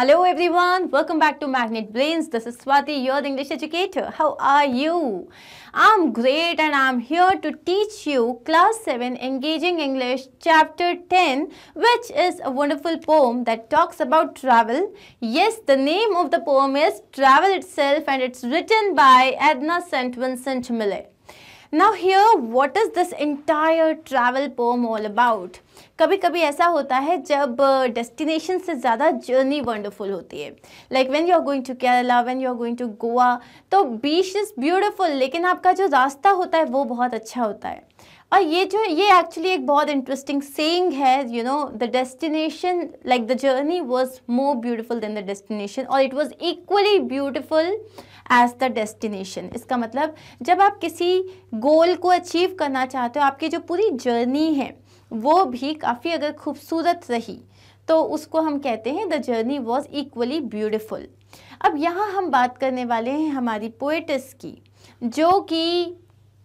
Hello everyone, welcome back to Magnet Brains. This is Swati, your English educator. How are you? I'm great and I'm here to teach you Class 7 Engaging English Chapter 10 which is a wonderful poem that talks about travel. Yes, the name of the poem is Travel Itself and it's written by Edna St. Vincent Millay. Now here what is this entire travel poem all about कभी कभी ऐसा होता है जब destination uh, से ज़्यादा journey wonderful होती है like when you are going to Kerala when you are going to Goa तो बीच इज़ ब्यूटिफुल लेकिन आपका जो रास्ता होता है वो बहुत अच्छा होता है और ये जो ये एक्चुअली एक बहुत इंटरेस्टिंग सेइंग है you know the destination like the journey was more beautiful than the destination और it was equally beautiful as the destination इसका मतलब जब आप किसी गोल को अचीव करना चाहते हो आपकी जो पूरी जर्नी है वो भी काफ़ी अगर खूबसूरत रही तो उसको हम कहते हैं the journey was equally beautiful अब यहाँ हम बात करने वाले हैं हमारी पोइटस की जो कि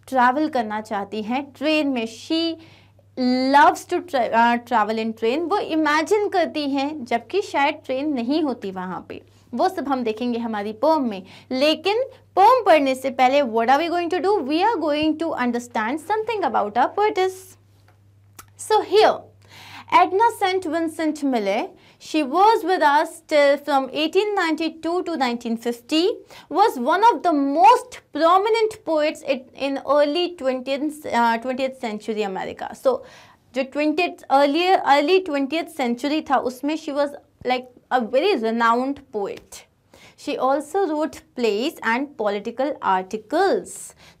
ट्रैवल करना चाहती हैं ट्रेन में she loves to travel in train वो इमेजिन करती हैं जबकि शायद ट्रेन नहीं होती वहाँ पे वो सब हम देखेंगे हमारी पोम में लेकिन पोम पढ़ने से पहले what are we going to do we are going to understand something about a poetess so here Edna saint Vincent Millay she was with us till from 1892 to 1950, was one of the most prominent poets in early 20th, uh, 20th century America. So, jo 20th earlier early 20th century tha usme she was like a very renowned poet. She also wrote plays and political articles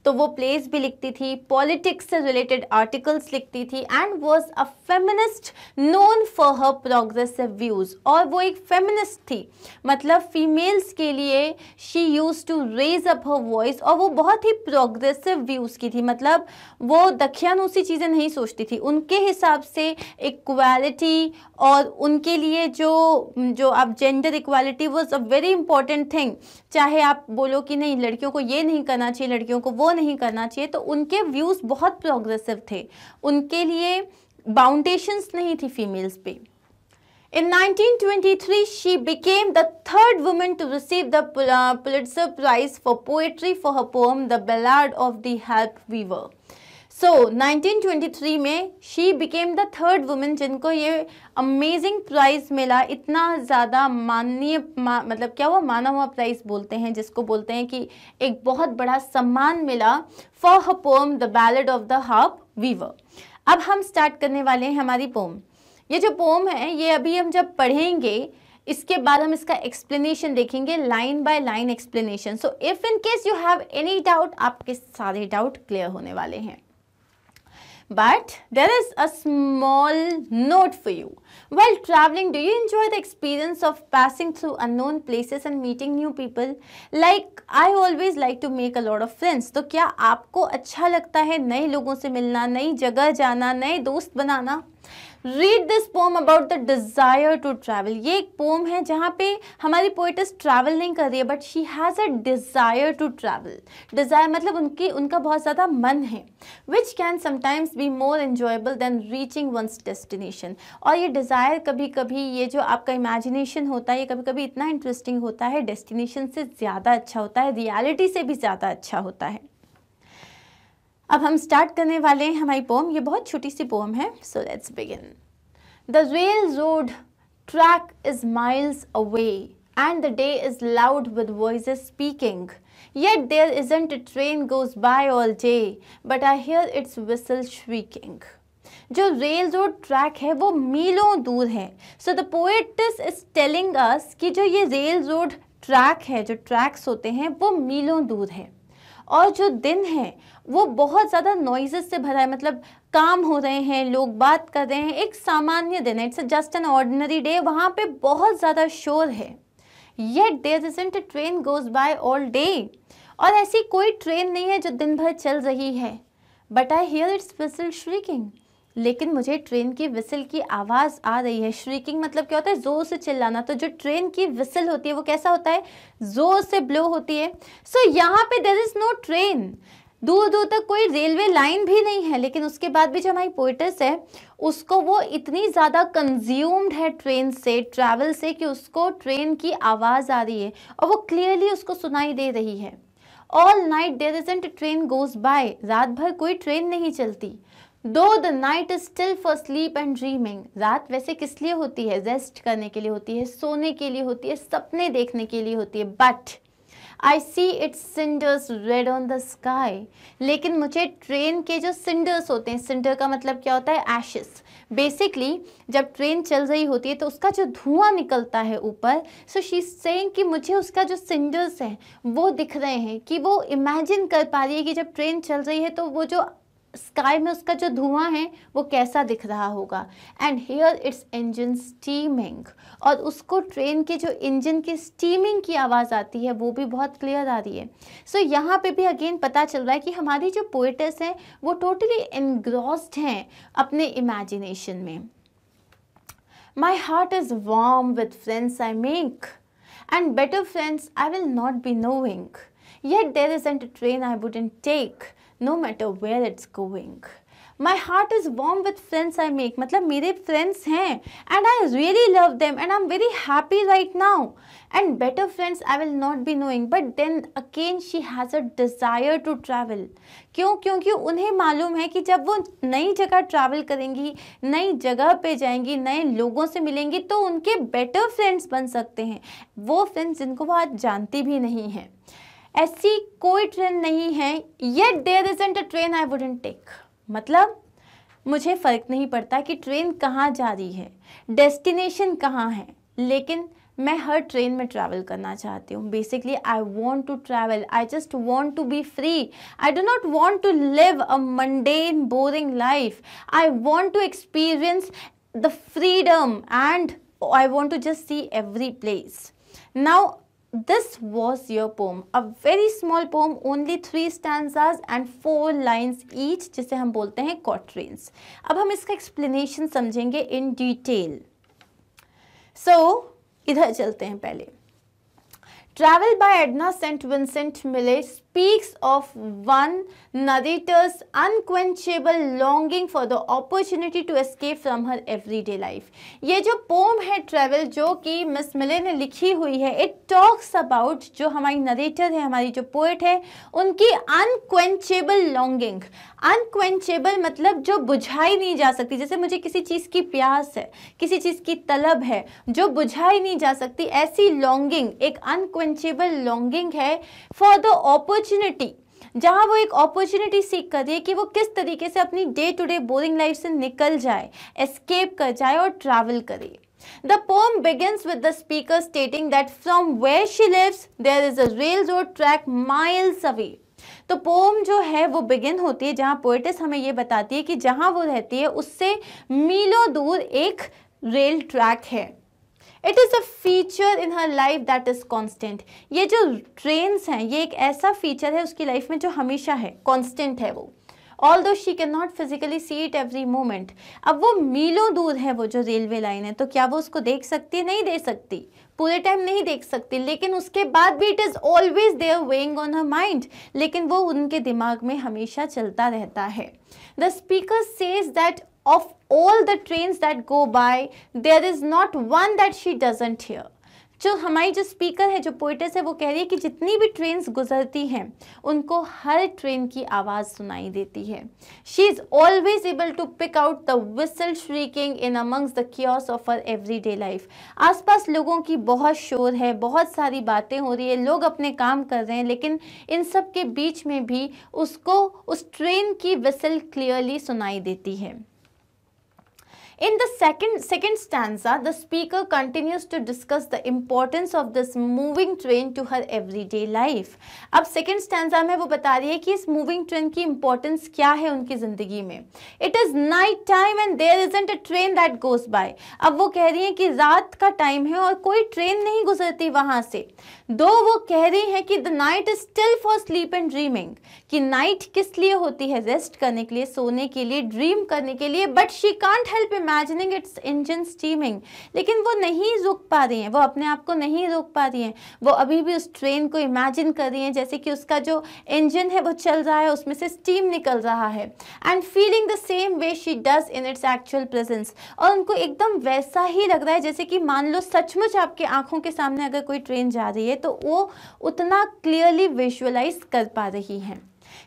तो वो place भी लिखती थी politics से related articles लिखती थी and was a feminist known for her progressive views और वो एक फेमिनिस्ट थी मतलब फीमेल्स के लिए she used to raise up her voice और वो बहुत ही प्रोग्रेसिव व्यूज़ की थी मतलब वो दखियानूसी चीज़ें नहीं सोचती थी उनके हिसाब से इक्वालिटी और उनके लिए जो जो आप gender equality was a very important important thing चाहे आप बोलो कि नहीं लड़कियों को ये नहीं करना चाहिए लड़कियों को वो नहीं करना चाहिए तो उनके व्यूज़ बहुत प्रोग्रेसिव थे उनके लिए बाउंडेशंस नहीं थी फीमेल्स पे In 1923, she became the third woman to receive the Pulitzer Prize for poetry for her poem The Ballad of the Help Weaver. So so, 1923 में she became the third women जिनको ये amazing price मिला इतना ज़्यादा माननीय मा, मतलब क्या हुआ माना हुआ प्राइज़ बोलते हैं जिसको बोलते हैं कि एक बहुत बड़ा सम्मान मिला for her poem the ballad of the harp weaver अब हम स्टार्ट करने वाले हैं हमारी पोम ये जो पोम है ये अभी हम जब पढ़ेंगे इसके बाद हम इसका एक्सप्लेनेशन देखेंगे line by line explanation so if in case you have any doubt आपके सारे डाउट क्लियर होने वाले हैं But there is a small note for you. While traveling, do you enjoy the experience of passing through unknown places and meeting new people? Like I always like to make a lot of friends. to kya aapko acha lagta hai naye logon se milna nayi jagah jana naye dost banana read this poem about the desire to travel ये एक pome है जहाँ पे हमारी poet's travel नहीं कर रही है but she has a desire to travel desire मतलब उनकी उनका बहुत ज़्यादा मन है which can sometimes be more enjoyable than reaching once destination और ये डिज़ायर कभी कभी ये जो आपका इमेजिनेशन होता है ये कभी कभी इतना इंटरेस्टिंग होता है डेस्टिनेशन से ज़्यादा अच्छा होता है रियालिटी से भी ज़्यादा अच्छा होता है अब हम स्टार्ट करने वाले हैं हमारी पोम ये बहुत छोटी सी पोम है so let's begin the rail road track is miles away and the day is loud with voice speaking yet there isn't a train goes by all day but I hear its whistle shrieking. जो rail road track है वो मीलों दूर है so the poetess is telling us कि जो ये rail road track है जो ट्रैक्स होते हैं वो मीलों दूर है और जो दिन है वो बहुत ज़्यादा नॉइजेस से भरा है मतलब काम हो रहे हैं लोग बात कर रहे हैं एक सामान्य दिन है it's just an ordinary day वहाँ पे बहुत ज़्यादा शोर है yet there isn't train goes by all day और ऐसी कोई ट्रेन नहीं है जो दिन भर चल रही है but I hear its special shrieking लेकिन मुझे ट्रेन की विसल की आवाज़ आ रही है श्रीकिंग मतलब क्या होता है ज़ोर से चिल्लाना तो जो ट्रेन की विसल होती है वो कैसा होता है ज़ोर से ब्लो होती है सो so, यहाँ पे देर इज़ नो ट्रेन दूर दूर तक कोई रेलवे लाइन भी नहीं है लेकिन उसके बाद भी जो हमारी पोइटस है उसको वो इतनी ज़्यादा कंज्यूम्ड है ट्रेन से ट्रैवल से कि उसको ट्रेन की आवाज़ आ रही है और वो क्लियरली उसको सुनाई दे रही है all night there isn't train goes by रात भर कोई ट्रेन नहीं चलती though the night is still for sleep and dreaming रात वैसे किस लिए होती है रेस्ट करने के लिए होती है सोने के लिए होती है सपने देखने के लिए होती है but I see its cinders red on the sky लेकिन मुझे ट्रेन के जो सिंडर्स होते हैं सिंडर का मतलब क्या होता है एशेस बेसिकली जब ट्रेन चल रही होती है तो उसका जो धुआं निकलता है ऊपर सो शी सेइंग कि मुझे उसका जो सिंडर्स है वो दिख रहे हैं कि वो इमेजिन कर पा रही है कि जब ट्रेन चल रही है तो वो जो स्काई में उसका जो धुआं है वो कैसा दिख रहा होगा and hear its engine steaming और उसको ट्रेन के जो इंजन की स्टीमिंग की आवाज़ आती है वो भी बहुत क्लियर आ रही है सो so, यहाँ पे भी अगेन पता चल रहा है कि हमारी जो पोइटर्स हैं वो टोटली इनग्रॉस्ड हैं अपने इमेजिनेशन में my heart is is with friends I make and better friends I will not be knowing yet there is and train I would in take no matter where it's going my heart is warm with friends I make मतलब मेरे friends हैं and I really love them and I am very happy right now and better friends I will not be knowing but then again she has a desire to travel क्यों क्योंकि उन्हें मालूम है कि जब वो नई जगह ट्रैवल करेंगी नई जगह पर जाएंगी नए लोगों से मिलेंगी तो उनके बेटर फ्रेंड्स बन सकते हैं वो फ्रेंड्स जिनको वो आज जानती भी नहीं हैं ऐसी कोई ट्रेन नहीं है yet there isn't a train I wouldn't take मतलब मुझे फ़र्क नहीं पड़ता कि ट्रेन कहाँ जा रही है डेस्टिनेशन कहाँ है लेकिन मैं हर ट्रेन में ट्रैवल करना चाहती हूँ basically I want to travel I just want to be free I do not want to live a in boring life I want to experience the freedom and I want to just see every place now this was your poem. A very small poem, only three stanzas and four lines each, jise hum bolte hain quatrains. ab hum iska explanation samjhenge in detail. So, idhar chalte hain pehle Travel by Edna St. Vincent Millay speaks of one narrator's unquenchable longing for the opportunity to escape from her everyday life. ये जो poem है travel जो कि Miss मिले ने लिखी हुई है it talks about जो हमारी narrator है हमारी जो poet है उनकी unquenchable longing. Unquenchable मतलब जो बुझाई नहीं जा सकती जैसे मुझे किसी चीज़ की प्यास है किसी चीज़ की तलब है जो बुझाई नहीं जा सकती ऐसी longing एक unquenchable longing है for the opportunity अपॉर्चुनिटी जहाँ वो एक अपॉर्चुनिटी सीख कर रही है कि वो किस तरीके से अपनी day to day boring life से निकल जाए एस्केप कर जाए और ट्रैवल करे the poem poem with the speaker stating that from where she lives there is a rail road track miles away तो पोम जो है वो बिगिन होती है जहाँ पोइटिस हमें ये बताती है कि जहाँ वो रहती है उससे मीलों दूर एक रेल ट्रैक है it is a feature in her life that is constant ये जो ट्रेन्स हैं ये एक ऐसा फीचर है उसकी लाइफ में जो हमेशा है कॉन्स्टेंट है वो although she can not physically see it every moment अब वो मीलों दूर है वो जो रेलवे लाइन है तो क्या वो उसको देख सकती है नहीं देख सकती पूरे टाइम नहीं देख सकती लेकिन उसके बाद भी it is always there weighing on her mind लेकिन वो उनके दिमाग में हमेशा चलता रहता है the speaker says that of all the trains that go by, there is not one that she doesn't hear. जो हमारी जो स्पीकर है जो पोइटस है वो कह रही है कि जितनी भी ट्रेन गुजरती हैं उनको हर ट्रेन की आवाज़ सुनाई देती है she is always able to pick out the whistle shrieking in amongst the cures of our every day life आसपास लोगों की बहुत शोर है बहुत सारी बातें हो रही है लोग अपने काम कर रहे हैं लेकिन इन सब के बीच में भी उसको उस ट्रेन की विसल क्लियरली सुनाई देती है In the second, second stanza, the speaker continues to discuss the importance of this moving train to her everyday life. अब second stanza में वो बता रही है कि इस moving train की importance क्या है उनकी ज़िंदगी में It is night time and there isn't a train that goes by. अब वो कह रही है कि रात का time है और कोई train नहीं गुजरती वहाँ से दो वो कह रही है कि the night is still for sleep and dreaming. कि night किस लिए होती है rest करने के लिए सोने के लिए dream करने के लिए but she can't help imagining its engine steaming लेकिन वो नहीं रुक पा रही हैं वो अपने आप को नहीं रोक पा रही हैं वो अभी भी उस ट्रेन को इमेजिन कर रही हैं जैसे कि उसका जो इंजन है वो चल रहा है उसमें से स्टीम निकल रहा है and feeling the same way she does in its actual presence और उनको एकदम वैसा ही लग रहा है जैसे कि मान लो सचमुच आपके आंखों के सामने अगर कोई ट्रेन जा रही है तो वो उतना क्लियरली विजुअलाइज कर पा रही हैं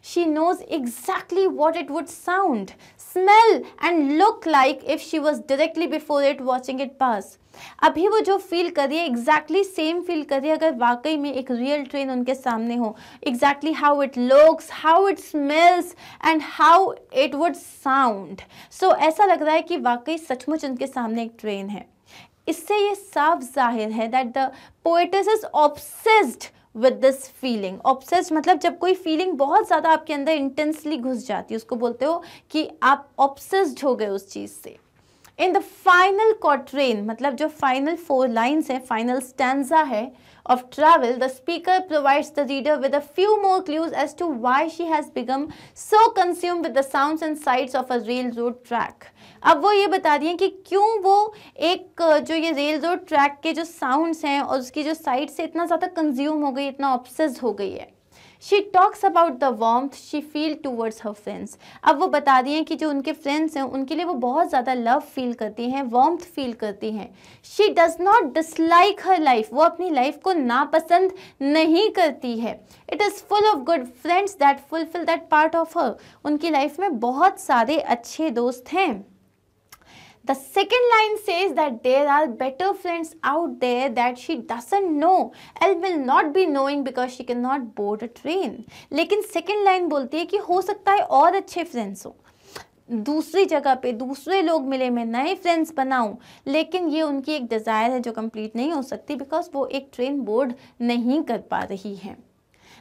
she knows exactly what it would sound smell and look like if she was directly before it watching it pass अभी वो जो फील कर रही है एग्जैक्टली सेम फील कर रही है अगर वाकई में एक रियल ट्रेन उनके सामने हो exactly how it looks how it smells and how it would sound so ऐसा लग रहा है कि वाकई सचमुच उनके सामने एक ट्रेन है इससे ये साफ जाहिर है that the poetess is obsessed with this feeling obsessed मतलब जब कोई फीलिंग बहुत ज़्यादा आपके अंदर इंटेंसली घुस जाती है उसको बोलते हो कि आप ऑप्सेस्ड हो गए उस चीज़ से इन द फाइनल क्वार्टरेन मतलब जो फाइनल फोर लाइन्स हैं फाइनल स्टैंडा है of travel the speaker provides the reader with a few more clues as to why she has become so consume with the sound and sights of a rail road track अब वो ये बता दिए कि क्यों वो एक जो ये रेल रोड ट्रैक के जो साउंड्स हैं और उसकी जो साइट्स है इतना ज़्यादा कंज्यूम हो गई इतना ऑप्सेस हो गई है she talks about the warmth she feel towards her friends अब वो बता दिए कि जो उनके फ्रेंड्स हैं उनके लिए वो बहुत ज़्यादा लव फील करती हैं वॉम्थ फील करती हैं she does not dislike her life वो अपनी लाइफ को नापसंद नहीं करती है it is full of good friends that fulfill that part of her उनकी लाइफ में बहुत सारे अच्छे दोस्त हैं The second line says that there are better friends out there that she doesn't know and will not be knowing because she cannot board a train. लेकिन second line बोलती है कि हो सकता है और अच्छे friends हो दूसरी जगह पे दूसरे लोग मिले मैं नए फ्रेंड्स बनाऊं लेकिन ये उनकी एक डिज़ायर है जो कंप्लीट नहीं हो सकती बिकॉज वो एक ट्रेन बोर्ड नहीं कर पा रही हैं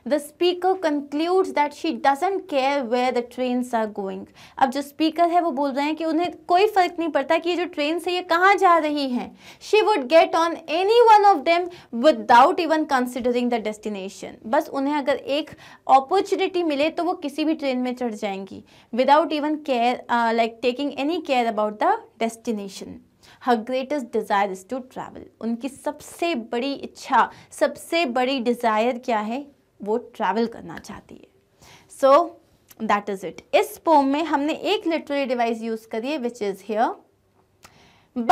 the speaker concludes that she doesn't care where the train are going अब जो स्पीकर है वो बोल रहे हैं कि उन्हें कोई फ़र्क नहीं पड़ता कि ये जो ट्रेन से ये कहाँ जा रही हैं she would get on any one of them without even considering the destination बस उन्हें अगर एक अपॉर्चुनिटी मिले तो वो किसी भी ट्रेन में चढ़ जाएंगी without even care like taking any care about the destination Her greatest desire is to travel उनकी सबसे बड़ी इच्छा सबसे बड़ी डिज़ायर क्या है वो ट्रैवल करना चाहती है सो दैट इज़ इट इस पोम में हमने एक लिटरेरी डिवाइस यूज़ करी है which is here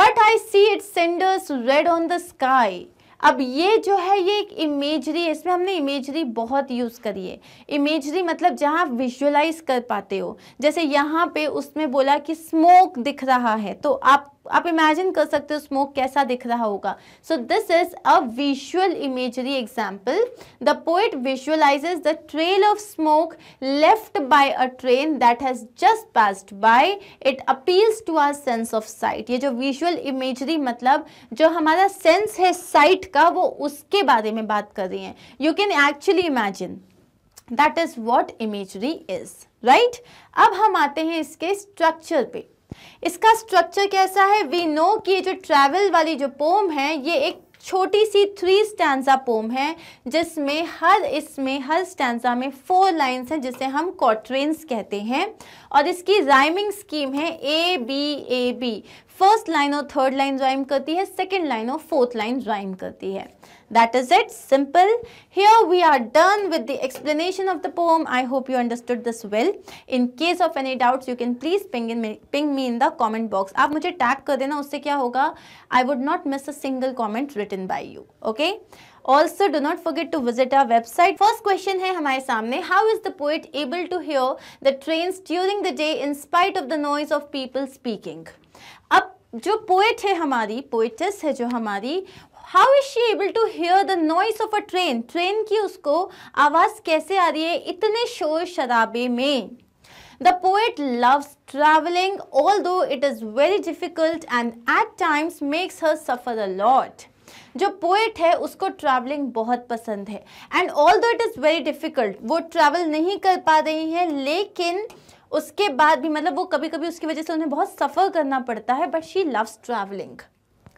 but I see its cinders red on the sky अब ये जो है ये एक इमेजरी इसमें हमने इमेजरी बहुत यूज़ करी है इमेजरी मतलब जहाँ आप विजुअलाइज कर पाते हो जैसे यहाँ पे उसमें बोला कि स्मोक दिख रहा है तो आप आप इमेजिन कर सकते हो स्मोक कैसा दिख रहा होगा so this is a visual imagery example the poet visualizes the trail of smoke left by a train that has just passed by it appeals to our sense of sight ये जो visual imagery मतलब जो हमारा sense है site का वो उसके बारे में बात कर रही है you can actually imagine that is what imagery is right अब हम आते हैं इसके स्ट्रक्चर पे इसका स्ट्रक्चर कैसा है वी नो कि ये जो ट्रैवल वाली जो पोम है ये एक छोटी सी थ्री स्टैंडा पोम है जिसमें हर इसमें हर स्टैंडा में फोर लाइंस हैं जिसे हम कॉट्रेंस कहते हैं और इसकी राइमिंग स्कीम है A B A B first line और थर्ड लाइन राइम करती है सेकेंड लाइन और फोर्थ लाइन राइम करती है That is it, simple. Here we are done with the explanation of the poem. I hope you understood this well. In case of any doubts, you can please ping, in, ping me in the comment box. आप मुझे tag कर देना उससे क्या होगा I would not miss a single comment written by you. Okay? Also, do not forget to visit our website. First question है हमारे सामने How is the poet able to hear the trains during the day in spite of the noise of people speaking? अब जो poet है हमारी poet's है जो हमारी how is she able to hear the noise of a train train की उसको आवाज़ कैसे आ रही है इतने शोर शराबे में the poet loves travelling although it is very difficult and at times makes her suffer a lot जो पोएट है उसको ट्रैवलिंग बहुत पसंद है and although it is very difficult वो ट्रैवल नहीं कर पा रही हैं लेकिन उसके बाद भी मतलब वो कभी कभी उसकी वजह से उन्हें बहुत सफ़र करना पड़ता है but she loves travelling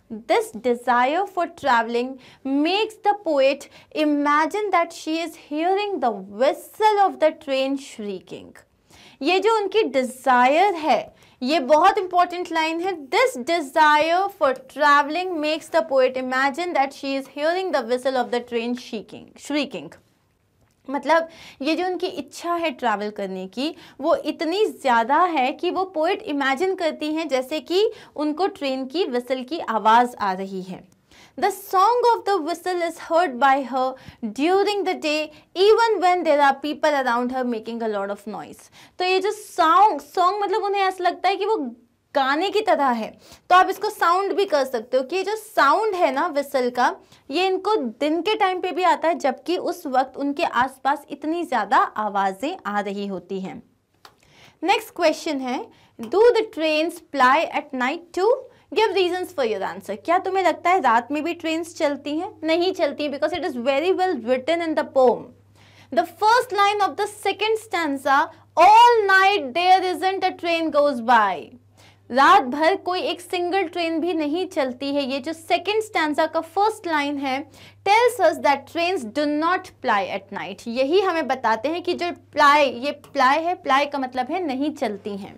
This desire for traveling makes the poet imagine that she is hearing the whistle of the train shrieking. ये जो उनकी desire है, ये बहुत important line है. This desire for traveling makes the poet imagine that she is hearing the whistle of the train shrieking. Shrieking. मतलब ये जो उनकी इच्छा है ट्रैवल करने की वो इतनी ज़्यादा है कि वो पोइट इमेजिन करती हैं जैसे कि उनको ट्रेन की विसल की आवाज़ आ रही है the song of the whistle is heard by her during the day even when there are people around her making a load of noise तो ये जो सॉन्ग सॉन्ग मतलब उन्हें ऐसा लगता है कि वो गाने की तरह है तो आप इसको साउंड भी कर सकते हो कि जो साउंड है ना विसल का ये इनको दिन के टाइम पे भी आता है जबकि उस वक्त उनके आसपास इतनी ज़्यादा आवाज़ें आ रही होती हैं नेक्स्ट क्वेश्चन है do the train ply at night to give reason for your answer क्या तुम्हें लगता है रात में भी ट्रेन चलती हैं नहीं चलती हैं because it is very well written in the poem the first line of the second stanza all night there isn't a train goes by रात भर कोई एक सिंगल ट्रेन भी नहीं चलती है ये जो सेकंड स्टैंडा का फर्स्ट लाइन है tells us that train do not ply at night यही हमें बताते हैं कि जो प्लाई ये प्लाई है प्लाई का मतलब है नहीं चलती हैं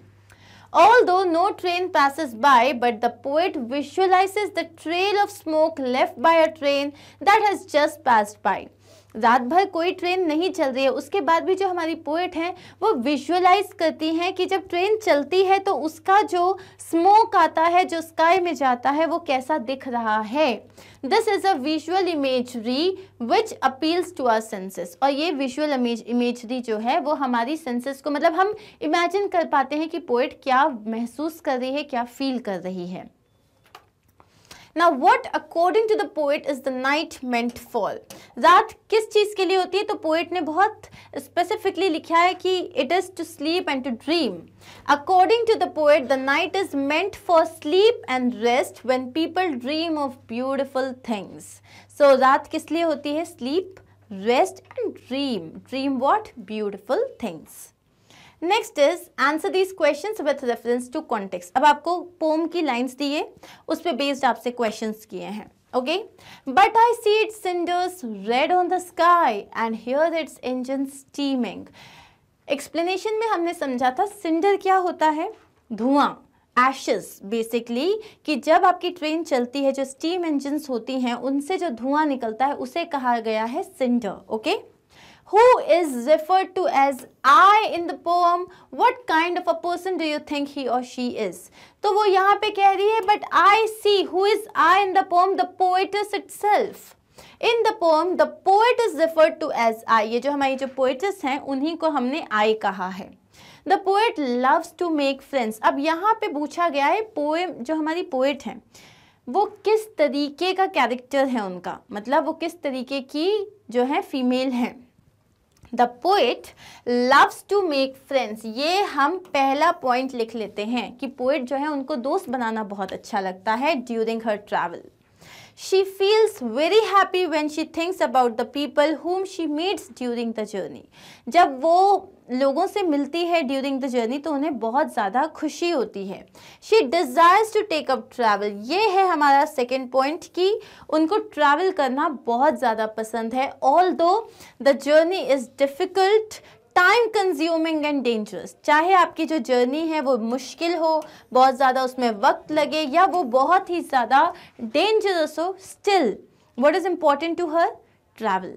although no train passes by but the poet visualize the trail of smoke left by a train that has just passed by रात भर कोई ट्रेन नहीं चल रही है उसके बाद भी जो हमारी पोएट हैं वो विजुअलाइज करती हैं कि जब ट्रेन चलती है तो उसका जो स्मोक आता है जो स्काई में जाता है वो कैसा दिख रहा है this is a visual imagery which appeals to our senses और ये विजुअल इमेजरी जो है वो हमारी सेंसेस को मतलब हम इमेजिन कर पाते हैं कि पोइट क्या महसूस कर रही है क्या फील कर रही है ना what according to the poet is the night meant for रात किस चीज़ के लिए होती है तो पोएट ने बहुत स्पेसिफिकली लिखा है कि it is to sleep and to dream according to the poet the night is meant for sleep and rest when people dream of beautiful things so रात किस लिए होती है sleep rest and dream dream what beautiful things next is answer these question with reference to context अब आपको pome की lines दी है उस पर बेस्ड आपसे क्वेश्चन किए हैं okay but I see its cinders red on the sky and hear its engine steaming explanation में हमने समझा था सिंडर क्या होता है धुआं एशेस बेसिकली कि जब आपकी ट्रेन चलती है जो स्टीम इंजन्स होती हैं उनसे जो धुआं निकलता है उसे कहा गया है cinder okay okay? Who is referred to as I in the poem? What kind of a person do you think he or she is? तो वो यहाँ पे कह रही है but I see who is I in the poem? The poetess itself. In the poem, the poet is referred to as I. ये जो हमारी जो poetess हैं उन्हीं को हमने I कहा है The poet loves to make friends. अब यहाँ पे पूछा गया है poem जो हमारी poet हैं वो किस तरीके का character है उनका मतलब वो किस तरीके की जो है female हैं the poet loves to make friends ये हम पहला पॉइंट लिख लेते हैं कि पोइट जो है उनको दोस्त बनाना बहुत अच्छा लगता है during her travel She feels very happy when she thinks about the people whom she meets during the journey. जब वो लोगों से मिलती है ड्यूरिंग द जर्नी तो उन्हें बहुत ज़्यादा खुशी होती है she desires to take up travel ये है हमारा सेकेंड पॉइंट कि उनको ट्रैवल करना बहुत ज़्यादा पसंद है although the journey is difficult time consuming and dangerous चाहे आपकी जो जर्नी है वो मुश्किल हो बहुत ज़्यादा उसमें वक्त लगे या वो बहुत ही ज़्यादा डेंजरस हो still what is important to her travel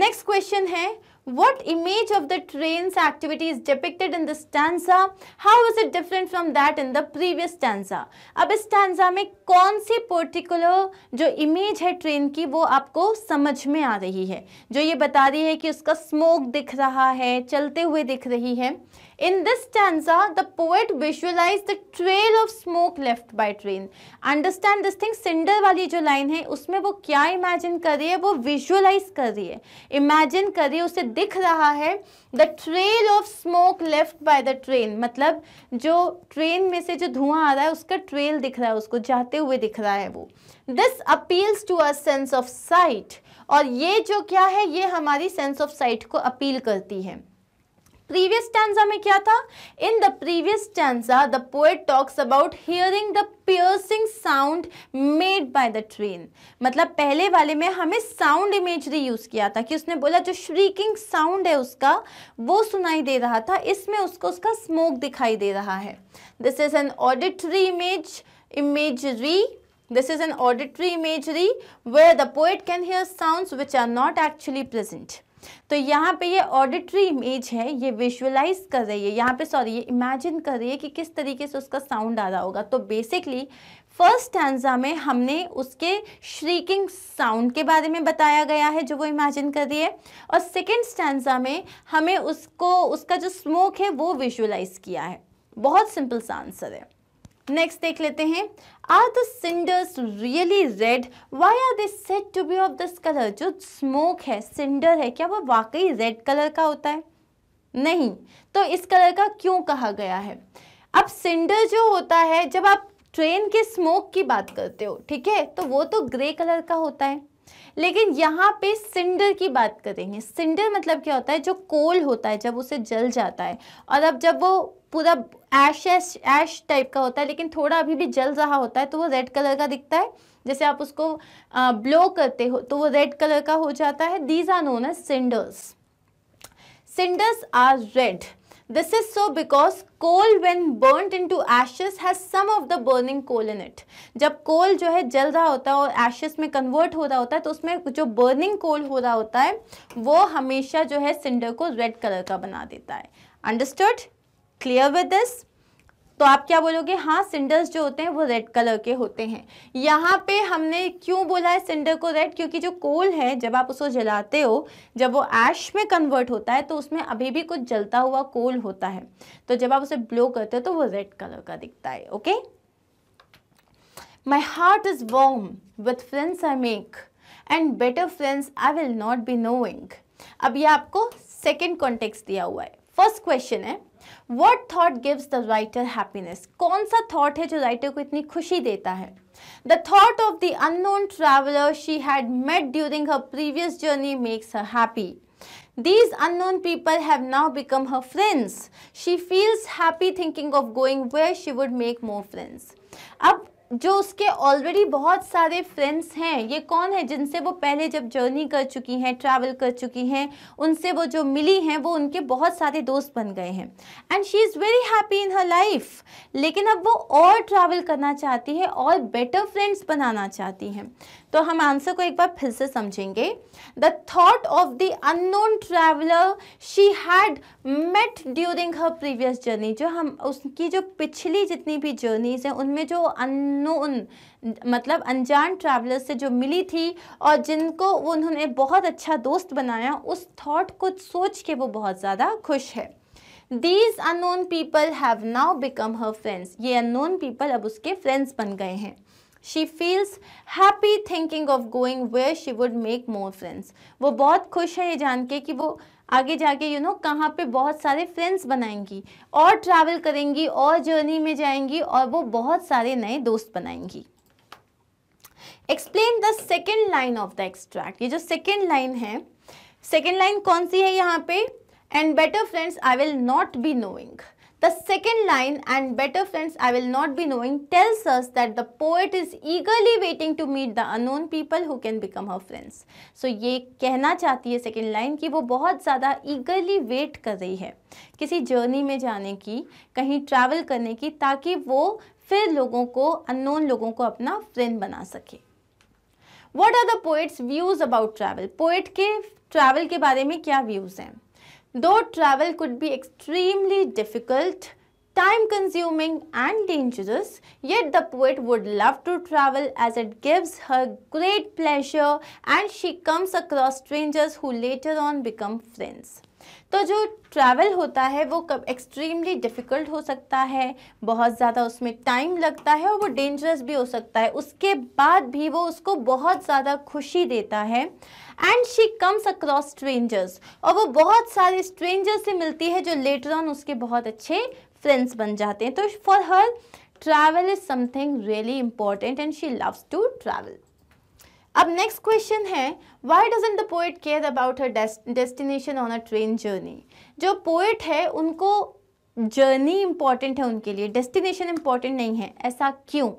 next question है What image of the train's activity is depicted in the stanza? How is it different from that in the previous stanza? अब इस stanza में कौन सी particular जो image है train की वो आपको समझ में आ रही है जो ये बता रही है कि उसका smoke दिख रहा है चलते हुए दिख रही है In this stanza, the poet visualized the trail of smoke left by train. Understand this thing, cinder वाली जो line है उसमें वो क्या imagine कर रही है वो visualize कर रही है Imagine कर रही है उसे दिख रहा है the trail of smoke left by the train. मतलब जो train में से जो धुआं आ रहा है उसका trail दिख रहा है उसको जाते हुए दिख रहा है वो this appeals to a sense of sight और ये जो क्या है ये हमारी सेंस ऑफ साइट को अपील करती है प्रीवियस टेंजा में क्या था in the previous stanza the poet talks about hearing the piercing sound made by the train मतलब पहले वाले में हमें साउंड इमेजरी यूज़ किया था कि उसने बोला जो श्रीकिंग साउंड है उसका वो सुनाई दे रहा था इसमें उसको उसका स्मोक दिखाई दे रहा है this is an auditory image imagery This is an auditory imagery where the poet can hear sounds which are not actually present. तो यहाँ पे ये ऑडिटरी इमेज है ये विजुअलाइज कर रही है यहाँ पे सॉरी ये इमेजिन कर रही है कि किस तरीके से उसका साउंड आ रहा होगा तो बेसिकली फर्स्ट एंजा में हमने उसके श्रीकिंग साउंड के बारे में बताया गया है जो वो इमेजिन कर रही है और सेकेंड स्टैंडा में हमें उसको उसका जो स्मोक है वो विजुअलाइज किया है बहुत सिंपल सा आंसर है नेक्स्ट देख लेते हैं are the cinders really red why are this set to be of this colour जो स्मोक है सिंडर है क्या वो वाकई रेड कलर का होता है नहीं तो इस कलर का क्यों कहा गया है अब सिंडर जो होता है जब आप ट्रेन के स्मोक की बात करते हो ठीक है तो वो तो ग्रे कलर का होता है लेकिन यहाँ पे सिंडर की बात करेंगे सिंडर मतलब क्या होता है जो कोल होता है जब उसे जल जाता है और अब जब वो पूरा ऐश ऐश ऐश टाइप का होता है लेकिन थोड़ा अभी भी जल रहा होता है तो वो रेड कलर का दिखता है जैसे आप उसको ब्लो करते हो तो वो रेड कलर का हो जाता है these are known as cinders cinders are red This is so because coal when burnt into ashes has some of the burning coal in it. जब coal जो है जल रहा होता है और ashes में convert हो रहा होता है तो उसमें जो burning coal हो रहा होता है वो हमेशा जो है cinder को red color का बना देता है Understood? Clear with this? तो आप क्या बोलोगे हाँ सिंडर्स जो होते हैं वो रेड कलर के होते हैं यहाँ पे हमने क्यों बोला है सिंडर को रेड क्योंकि जो कोल है जब आप उसको जलाते हो जब वो ऐश में कन्वर्ट होता है तो उसमें अभी भी कुछ जलता हुआ कोल होता है तो जब आप उसे ब्लो करते हो तो वो रेड कलर का दिखता है okay my heart is warm with friends I make and better friends I will not be knowing अब ये आपको सेकेंड कॉन्टेक्स दिया हुआ है फर्स्ट क्वेश्चन है what thought gives the writer happiness कौन सा थाट है जो राइटर को इतनी खुशी देता है the thought of the unknown traveller she had met during her previous journey makes her happy These unknown people have now become her friends. She feels happy thinking of going where she would make more friends. अब जो उसके already बहुत सारे friends हैं ये कौन है जिनसे वो पहले जब जर्नी कर चुकी हैं ट्रैवल कर चुकी हैं उनसे वो जो मिली हैं वो उनके बहुत सारे दोस्त बन गए हैं and she is very happy in her life लेकिन अब वो और ट्रैवल करना चाहती है और बेटर फ्रेंड्स बनाना चाहती हैं तो हम आंसर को एक बार फिर से समझेंगे the thought of the unknown traveller she had met during her previous journey जो हम उसकी जो पिछली जितनी भी जर्नीज हैं उनमें जो अननोन मतलब अनजान ट्रैवलर से जो मिली थी और जिनको उन्होंने बहुत अच्छा दोस्त बनाया उस थॉट को सोच के वो बहुत ज़्यादा खुश है these unknown people have now become her friends ये अननोन पीपल अब उसके फ्रेंड्स बन गए हैं she feels happy thinking of going where she would make more friends वो बहुत खुश है ये जान के कि वो आगे जाके यू नो कहाँ पे बहुत सारे फ्रेंड्स बनाएंगी और ट्रैवल करेंगी और जर्नी में जाएंगी और वो बहुत सारे नए दोस्त बनाएंगी explain the second line of the extract ये जो सेकेंड लाइन है सेकेंड लाइन कौन सी है यहाँ पे and better friends I will not be knowing The second line, and better friends I will not be knowing, tells us that the poet is eagerly waiting to meet the unknown people who can become her friends. So ये कहना चाहती है second line कि वो बहुत ज़्यादा eagerly wait कर रही है किसी journey में जाने की कहीं travel करने की ताकि वो फिर लोगों को unknown लोगों को अपना friend बना सके What are the poet's views about travel? Poet के travel के बारे में क्या views हैं Though travel could be extremely difficult, time consuming and dangerous, yet the poet would love to travel as it gives her great pleasure and she comes across strangers who later on become friends. तो जो travel होता है वो कब extremely difficult हो सकता है बहुत ज़्यादा उसमें टाइम लगता है और वो डेंजरस भी हो सकता है उसके बाद भी वो उसको बहुत ज़्यादा खुशी देता है and she comes across strangers और वो बहुत सारे स्ट्रेंजर्स से मिलती है जो लेटर ऑन उसके बहुत अच्छे फ्रेंड्स बन जाते हैं तो for her travel is something really important and she loves to travel अब नेक्स्ट क्वेश्चन है why doesn't the poet care about her destination on a train journey जो पोइट है उनको जर्नी इंपॉर्टेंट है उनके लिए डेस्टिनेशन इंपॉर्टेंट नहीं है ऐसा क्यों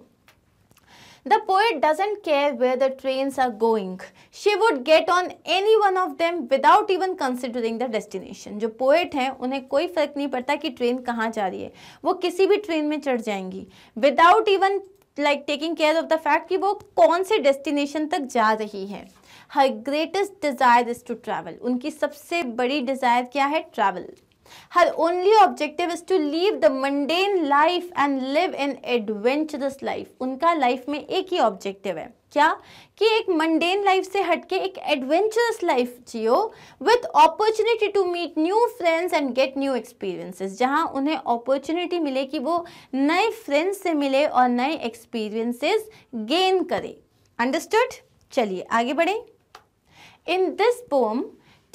the poet doesn't care where the train are going she would get on any one of them without even considering the destination जो पोएट हैं उन्हें कोई फर्क नहीं पड़ता कि ट्रेन कहाँ जा रही है वो किसी भी ट्रेन में चढ़ जाएंगी without even like taking care of the fact कि वो कौन से डेस्टिनेशन तक जा रही है her greatest desire is to travel उनकी सबसे बड़ी डिज़ायर क्या है travel her only objective is to leave the mundane life and live in adventurous life उनका लाइफ में एक ही ऑब्जेक्टिव है क्या कि एक मंडेन लाइफ से हटके एक एडवेंचरस लाइफ जियो with opportunity to meet new friends and get new experiences जहां उन्हें अपॉर्चुनिटी मिले कि वो नए फ्रेंड्स से मिले और नए एक्सपीरियंसेस गेन करें अंडरस्टूड चलिए आगे बढ़ें in this poem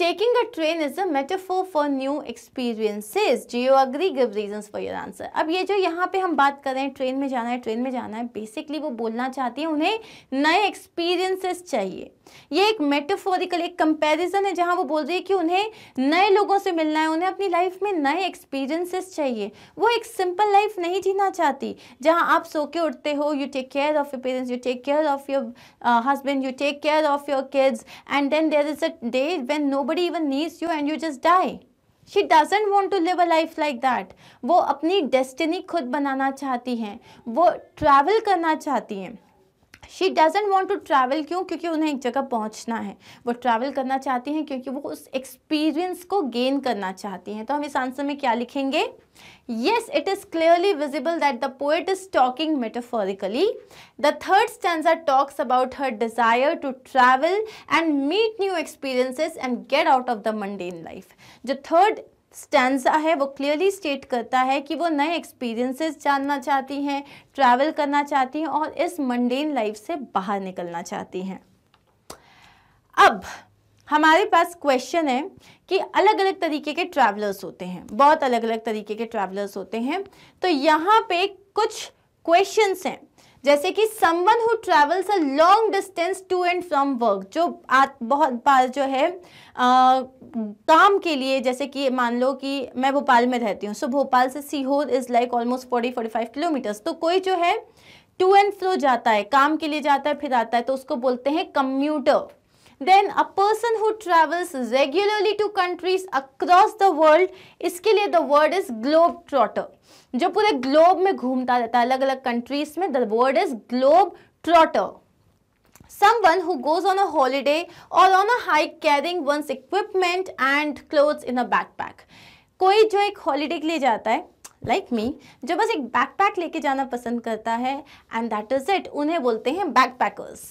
Taking a train is a metaphor for new experiences. Do you agree? Give reasons for your answer. अब ये जो यहाँ पे हम बात कर रहे हैं ट्रेन में जाना है ट्रेन में जाना है बेसिकली वो बोलना चाहती है उन्हें नए एक्सपीरियंसेस चाहिए ये एक मेटाफोरिकल एक कंपैरिजन है जहाँ वो बोल रही है कि उन्हें नए लोगों से मिलना है उन्हें अपनी लाइफ में नए एक्सपीरियंसेस चाहिए वो एक सिंपल लाइफ नहीं जीना चाहती जहाँ आप सो के उठते हो you take care of your parents you take care of your husband you take care of your kids and then there is a day when no nobody even needs you and you just die she doesn't want to live a life like that वो अपनी destiny खुद बनाना चाहती हैं वो travel करना चाहती हैं she doesn't want to travel क्यों क्योंकि उन्हें एक जगह पहुंचना है वो ट्रैवल करना चाहती हैं क्योंकि वो उस एक्सपीरियंस को गेन करना चाहती हैं तो हम इस आंसर में क्या लिखेंगे yes it is clearly visible that the poet is talking metaphorically the third stand talks about her desire to travel and meet new experiences and get out of the mundane life जो third stanza है वो clearly state करता है कि वो नए experiences जानना चाहती हैं ट्रैवल करना चाहती हैं और इस मंडेन लाइफ से बाहर निकलना चाहती हैं अब हमारे पास क्वेश्चन है कि अलग अलग तरीके के ट्रैवलर्स होते हैं बहुत अलग अलग तरीके के ट्रैवलर्स होते हैं तो यहाँ पे कुछ क्वेश्चंस हैं जैसे कि someone who travels a long distance to and from work जो आ, बहुत बार जो है आ, काम के लिए जैसे कि मान लो कि मैं भोपाल में रहती हूँ सो so, भोपाल से Sehore is like almost forty forty five kilometres तो कोई जो है टू एंड फ्रो जाता है काम के लिए जाता है फिर आता है तो उसको बोलते हैं commuter then a person who travels regularly to countries across the world इसके लिए the word is globe trotter जो पूरे ग्लोब में घूमता रहता है अलग अलग कंट्रीज में the word is globe trotter someone who goes on a holiday or on a hike carrying one's equipment and clothes in a backpack कोई जो एक हॉलीडे के लिए जाता है लाइक like मी जो बस एक बैकपैक लेके जाना पसंद करता है एंड दैट इज़ इट उन्हें बोलते हैं backpackers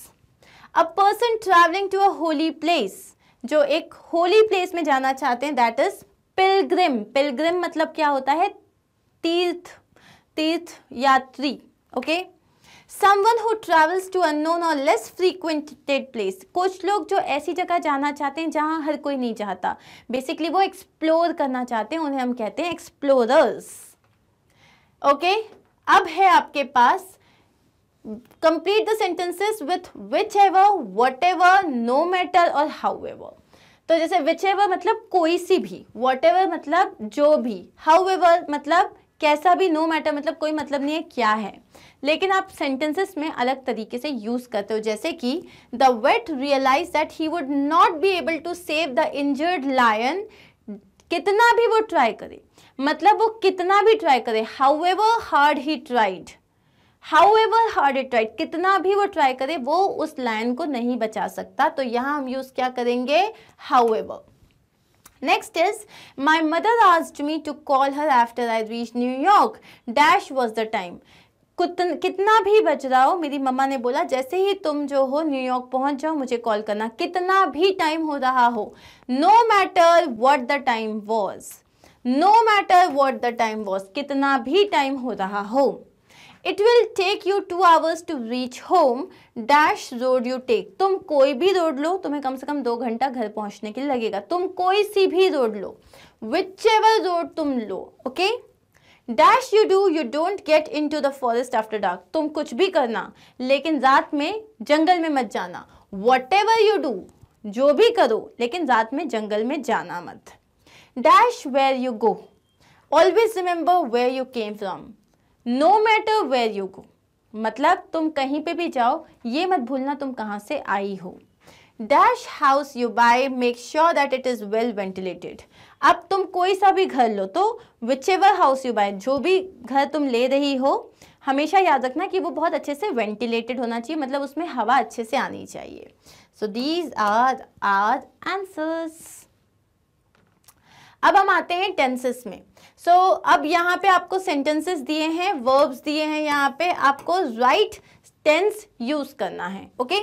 a person travelling to a holy place जो एक होली प्लेस में जाना चाहते हैं दैट इज पिलग्रिम पिलग्रिम मतलब क्या होता है तीर्थ तीर्थ यात्री okay someone who travels to unknown और लेस फ्रीक्वेंटेड प्लेस कुछ लोग जो ऐसी जगह जाना चाहते हैं जहाँ हर कोई नहीं जाता बेसिकली वो एक्सप्लोर करना चाहते हैं उन्हें हम कहते हैं एक्सप्लोरर्स ओके okay? अब है आपके पास complete with whichever whatever no matter और हाउ एवर तो जैसे विच एवर मतलब कोई सी भी एवर मतलब जो भी हाउ एवर मतलब कैसा भी नो no मैटर मतलब कोई मतलब नहीं है क्या है लेकिन आप सेंटेंसेस में अलग तरीके से यूज़ करते हो जैसे कि the vet realise that he would not be able to save the injured lion कितना भी वो ट्राई करे मतलब वो कितना भी ट्राई करे however hard he tried however hard it tried कितना भी वो ट्राई करे वो उस लाइन को नहीं बचा सकता तो यहाँ हम यूज़ क्या करेंगे however next is my mother आज me to call her after I reach New York dash was the time कितना भी बच रहा हो मेरी मम्मा ने बोला जैसे ही तुम जो हो न्यूयॉर्क पहुंच जाओ मुझे कॉल करना कितना भी टाइम हो रहा हो no matter what the time was no matter what the time was कितना भी टाइम हो रहा हो it will take you two hours to reach home dash road you take तुम कोई भी रोड लो तुम्हें कम से कम दो घंटा घर पहुंचने के लिए लगेगा तुम कोई सी भी रोड लो विच एवर रोड तुम लो okay dash you do you don't get into the forest after dark तुम कुछ भी करना लेकिन रात में जंगल में मत जाना वट एवर यू डू जो भी करो लेकिन रात में जंगल में जाना मत dash where you go always remember where you came from no matter where you go मतलब तुम कहीं पे भी जाओ ये मत भूलना तुम कहाँ से आई हो dash house you buy make sure that it is well ventilated अब तुम कोई सा भी घर लो तो whichever house you buy जो भी घर तुम ले रही हो हमेशा याद रखना कि वो बहुत अच्छे से वेंटिलेटेड होना चाहिए मतलब उसमें हवा अच्छे से आनी चाहिए so these are are answers अब हम आते हैं टेंसेस में सो so, अब यहाँ पे आपको सेंटेंसेस दिए हैं वर्ब्स दिए हैं यहाँ पे आपको राइट टेंस यूज करना है okay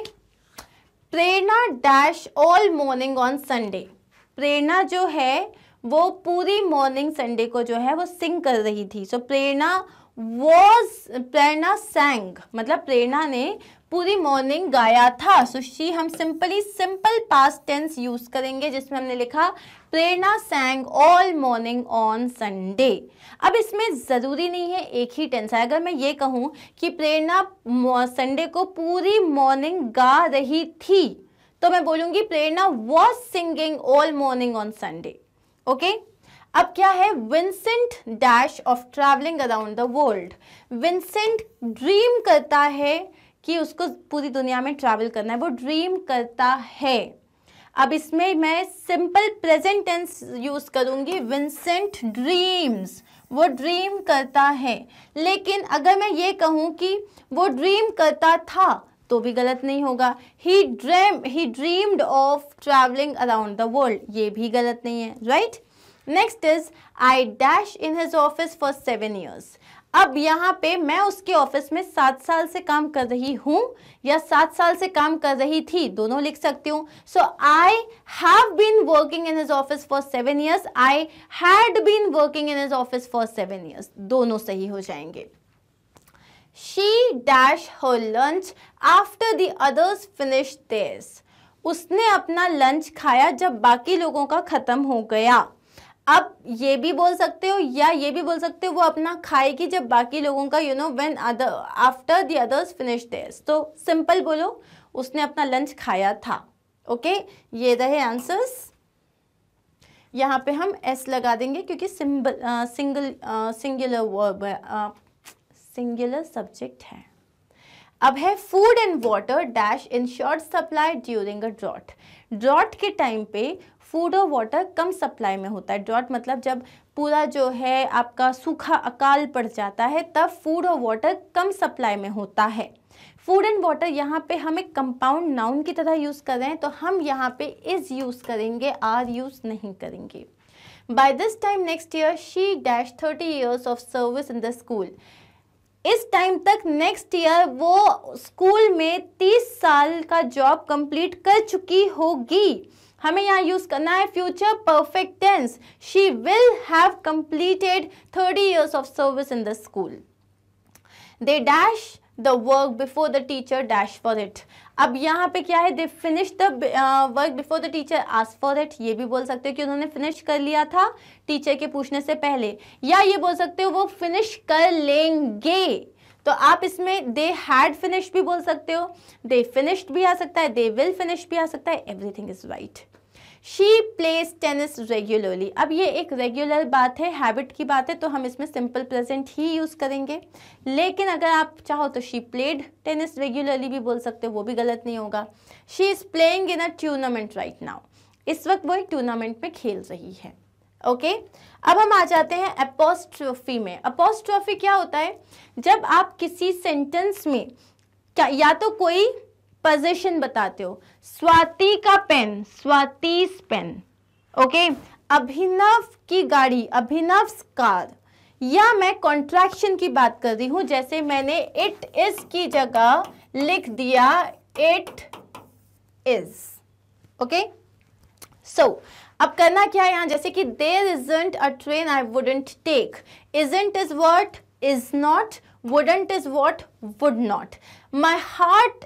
Prerna dash all morning on Sunday Prerna जो है वो पूरी मॉर्निंग संडे को जो है वो सिंग कर रही थी सो so, प्रेरणा वॉज प्रेरणा सैंग मतलब प्रेरणा ने पूरी मॉर्निंग गाया था सो so शी हम simply simple past tense use करेंगे जिसमें हमने लिखा Prerna sang all morning on Sunday अब इसमें ज़रूरी नहीं है एक ही टेंस है अगर मैं ये कहूँ कि प्रेरणा संडे को पूरी मॉर्निंग गा रही थी तो मैं बोलूँगी Prerna was singing all morning on Sunday okay अब क्या है Vincent dash of travelling around the world Vincent dream करता है कि उसको पूरी दुनिया में ट्रैवल करना है वो ड्रीम करता है अब इसमें मैं सिंपल प्रेजेंट टेंस यूज़ करूँगी विंसेंट ड्रीम्स वो ड्रीम करता है लेकिन अगर मैं ये कहूँ कि वो ड्रीम करता था तो भी गलत नहीं होगा he dream he dreamed of travelling around the world ये भी गलत नहीं है right next is I dash in his office for seven years अब यहाँ पे मैं उसके ऑफिस में सात साल से काम कर रही हूँ या सात साल से काम कर रही थी दोनों लिख सकती हूँ so I have been working in his office for seven years I had been working in his office for seven years दोनों सही हो जाएंगे शी डैश हो lunch after the others finish theirs उसने अपना लंच खाया जब बाकी लोगों का ख़त्म हो गया अब ये भी बोल सकते हो या ये भी बोल सकते हो वो अपना खाएगी जब बाकी लोगों का you know when other after the others finish theirs तो सिंपल बोलो उसने अपना लंच खाया था ओके ये रहे आंसर्स यहाँ पे हम एस लगा देंगे क्योंकि symbol single singular verb singular subject है अब है food and water dash in short supply during a drought drought के टाइम पे फूड और वाटर कम सप्लाई में होता है ड्रॉट मतलब जब पूरा जो है आपका सूखा अकाल पड़ जाता है तब फूड और वाटर कम सप्लाई में होता है फूड एंड वाटर यहाँ पे हम एक कंपाउंड नाउन की तरह यूज़ कर रहे हैं तो हम यहाँ पे इज़ यूज़ करेंगे आर यूज़ नहीं करेंगे by this time next year she dash thirty years of service in the school इस टाइम तक नेक्स्ट ईयर वो स्कूल में तीस साल का जॉब कंप्लीट कर चुकी होगी हमें यहाँ यूज करना है future perfect tense she will have completed thirty years of service in the school they dash the work before the teacher dash for it अब यहाँ पे क्या है they finish the work before the teacher आज for it ये भी बोल सकते हो कि उन्होंने फिनिश कर लिया था टीचर के पूछने से पहले या ये बोल सकते हो वो फिनिश कर लेंगे तो आप इसमें दे हैड फिनिश भी बोल सकते हो दे फिनिश्ड भी आ सकता है दे विल फिनिश भी आ सकता है everything is right she plays tennis regularly अब ये एक रेगुलर बात है हैबिट की बात है तो हम इसमें सिंपल प्रेजेंट ही यूज़ करेंगे लेकिन अगर आप चाहो तो शी प्लेड टेनिस रेगुलरली भी बोल सकते हो वो भी गलत नहीं होगा she is playing in a tournament right now इस वक्त वो एक टूर्नामेंट में खेल रही है ओके okay? अब हम आ जाते हैं अपोस्ट्रोफी में अपोस्ट्रोफी क्या होता है जब आप किसी सेंटेंस में या तो कोई पोजिशन बताते हो स्वाति का pen Swati's pen okay Abhinav की गाड़ी अभिनव कार या मैं कॉन्ट्रैक्शन की बात कर रही हूं जैसे मैंने इट इज की जगह लिख दिया इट इज ओके सो अब करना क्या है यहां जैसे कि there isn't a train I wouldn't take isn't is what is not wouldn't is what would not my heart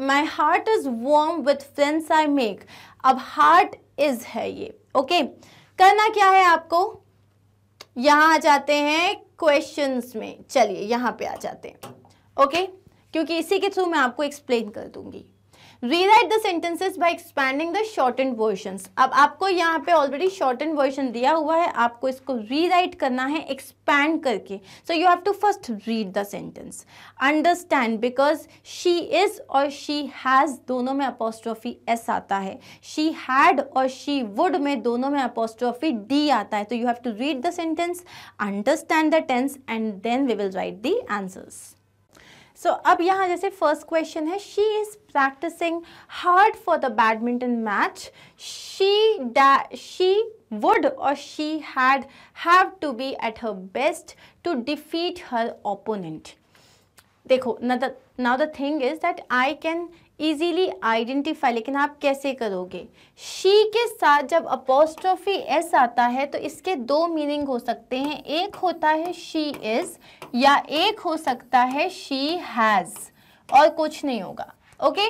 my heart is warm with friends I make अब heart is है ये ओके okay? करना क्या है आपको यहां आ जाते हैं क्वेश्चंस में चलिए यहां पे आ जाते हैं ओके okay? क्योंकि इसी के थ्रू मैं आपको एक्सप्लेन कर दूंगी rewrite the sentences by expanding the and versions अब आपको यहाँ पे ऑलरेडी शॉर्ट एंड वर्जन दिया हुआ है आपको इसको रीराइट करना है एक्सपैंड करके so you have to first read the sentence understand because she is और शी हैज़ दोनों में अपोस्ट्रॉफी एस आता है शी हैड और शी वुड में दोनों में अपोस्ट्रॉफी डी आता है तो you have to read the sentence understand the tense and then we will write the answers so so, अब यहाँ जैसे फर्स्ट क्वेश्चन है she is practising hard for the badminton match she she'd she would और she had have to be at her best to defeat her opponent देखो ना the now the thing is that I can easily identify लेकिन आप कैसे करोगे she के साथ जब अपोस्ट्रोफी एस आता है तो इसके दो मीनिंग हो सकते हैं एक होता है शी इज़ या एक हो सकता है शी हैज़ और कुछ नहीं होगा ओके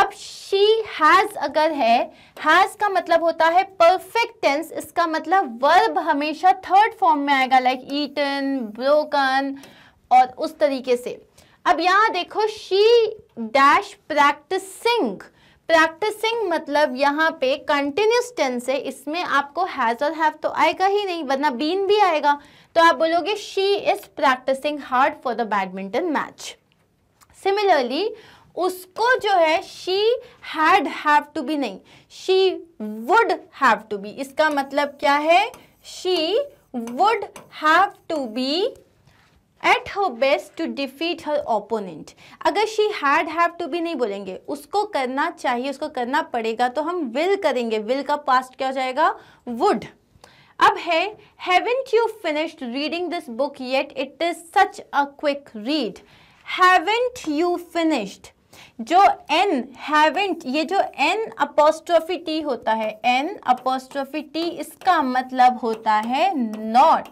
अब शी हैज़ अगर है हैज़ का मतलब होता है परफेक्ट टेंस इसका मतलब वर्ब हमेशा थर्ड फॉर्म में आएगा लाइक ईटन ब्रोकन और उस तरीके से अब यहाँ देखो शी डैश प्रैक्टिसिंग प्रैक्टिसिंग मतलब यहाँ पे कंटिन्यूस टेंस है इसमें आपको हैज़ और हैव तो आएगा ही नहीं वरना बीन भी आएगा तो आप बोलोगे she is practising hard for the badminton match similarly उसको जो है she had have to be नहीं she would have to be इसका मतलब क्या है she would have to be at her best to defeat her opponent अगर she had have to भी नहीं बोलेंगे उसको करना चाहिए उसको करना पड़ेगा तो हम विल करेंगे विल का पास्ट क्या हो जाएगा वुड अब है haven't you finished reading this book yet it is such a quick read haven't you finished जो एन हैवेंट ये जो एन अपोस्ट्रोफी टी होता है एन अपोस्ट्रोफी टी इसका मतलब होता है नॉट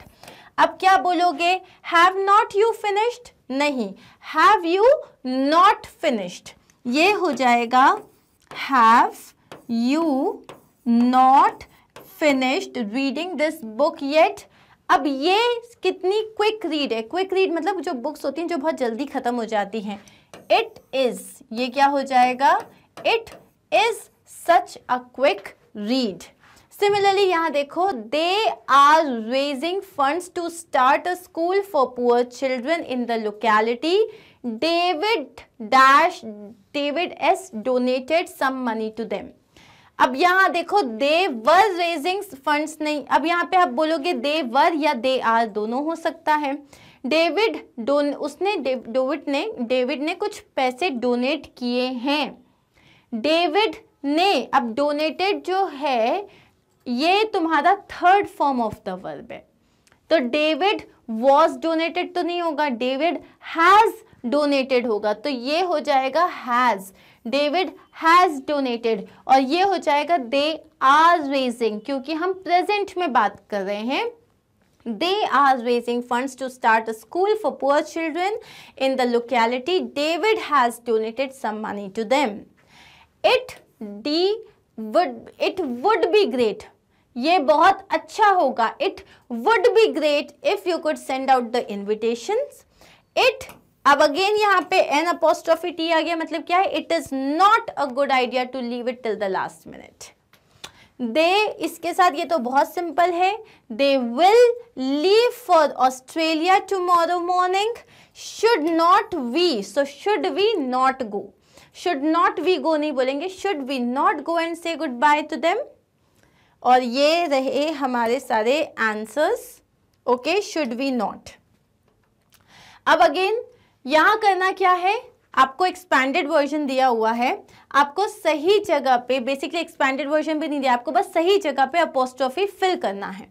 अब क्या बोलोगे हैव नॉट यू फिनिश्ड नहीं हैव यू नॉट फिनिश्ड ये हो जाएगा have you not finished reading this book yet अब ये कितनी क्विक रीड है क्विक रीड मतलब जो बुक्स होती हैं जो बहुत जल्दी ख़त्म हो जाती हैं इट इज़ ये क्या हो जाएगा it is such a quick read similarly यहाँ देखो they are raising funds to start a school for poor children in the locality David dash David S donated some money to them अब यहाँ देखो दे वर raising funds नहीं अब यहाँ पे आप बोलोगे दे वर या दे आर दोनों हो सकता है डेविड डोन उसने डेविड ने डेविड ने कुछ पैसे डोनेट किए हैं डेविड ने अब डोनेटेड जो है ये तुम्हारा third form of the verb है तो डेविड वॉज डोनेटेड तो नहीं होगा डेविड हैज डोनेटेड होगा तो ये हो जाएगा हैज डेविड हैज डोनेटेड और ये हो जाएगा दे आर रेजिंग क्योंकि हम प्रेजेंट में बात कर रहे हैं they are raising fund to start a school for poor children in the locality David has donated some money to them it'd would it would be great ये बहुत अच्छा होगा it would be great if you could send out the invitation it अब again यहाँ पे N apostrophe T आ गया मतलब क्या है it is not a good idea to leave it till the last minute they इसके साथ ये तो बहुत सिंपल है they will leave for Australia tomorrow morning should not we so should we not go should not we go नहीं बोलेंगे should we not go and say goodbye to them और ये रहे हमारे सारे answers okay should we not अब again यहां करना क्या है आपको एक्सपैंडेड वर्जन दिया हुआ है आपको सही जगह पे बेसिकली एक्सपैंडेड वर्जन भी नहीं दिया आपको बस सही जगह पे अपोस्ट्रॉफी फिल करना है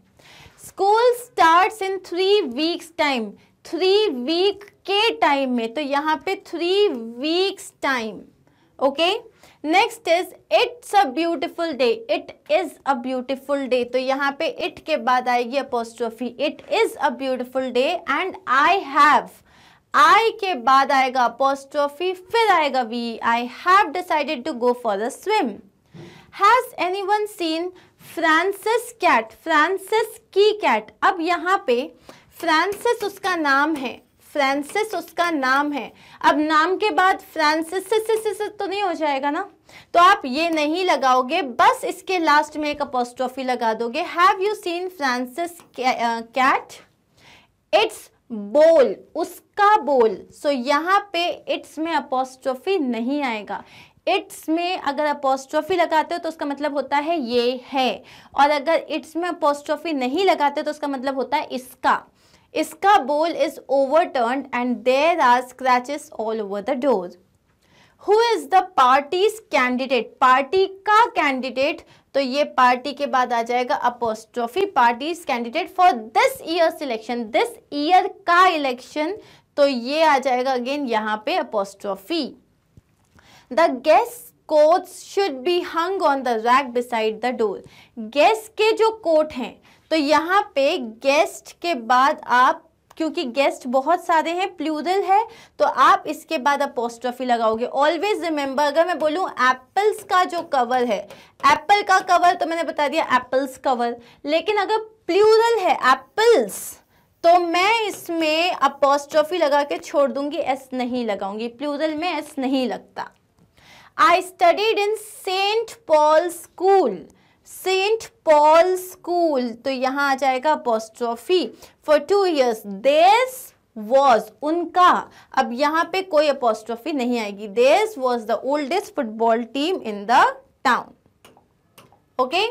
school starts in three weeks time three week के टाइम में तो यहाँ पे three weeks time okay next is it's a beautiful day it is a beautiful day तो यहाँ पे इट के बाद आएगी apostrophe it is a beautiful day and I have I के बाद आएगा अपोस्ट्रोफी फिर आएगा we I have decided to go for the swim has anyone seen Francis cat Francis की कैट अब यहाँ पे फ्रांसिस उसका नाम है फ्रांसिस उसका नाम है अब नाम के बाद फ्रांसिस तो नहीं हो जाएगा ना तो आप ये नहीं लगाओगे बस इसके लास्ट में एक अपोस्ट्रॉफी लगा दोगे have you seen Francis cat it's ball उसका बोल सो so, यहाँ पे इट्स में अपोस्ट्रॉफी नहीं आएगा इट्स में अगर अपोस्ट्रॉफी लगाते हो तो उसका मतलब होता है ये है और अगर इट्स में अपोस्ट्रॉफी नहीं लगाते तो उसका मतलब होता है इसका इसका ball is over turn and there are scratches all over the door who is the party's candidate party का कैंडिडेट तो ये पार्टी के बाद आ जाएगा apostrophe party's candidate for this year selection this year का इलेक्शन तो ये आ जाएगा अगेन यहाँ पे apostrophe the guest coats should be hung on the rack beside the door guest के जो कोट हैं तो यहाँ पे गेस्ट के बाद आप क्योंकि गेस्ट बहुत सारे हैं प्लूरल है तो आप इसके बाद अपोस्ट्रफी लगाओगे ऑलवेज रिमेंबर अगर मैं बोलूँ एप्पल्स का जो कवर है एप्पल का कवर तो मैंने बता दिया एप्पल्स कवर लेकिन अगर प्लूरल है एप्पल्स तो मैं इसमें अपोस्ट्रफी लगा के छोड़ दूंगी एस नहीं लगाऊंगी प्लूरल में एस नहीं लगता I studied in saint Paul school saint Paul school तो यहाँ आ जाएगा apostrophe for two years this was उनका अब यहाँ पे कोई अपोस्ट्रॉफी नहीं आएगी this was the oldest football team in the town okay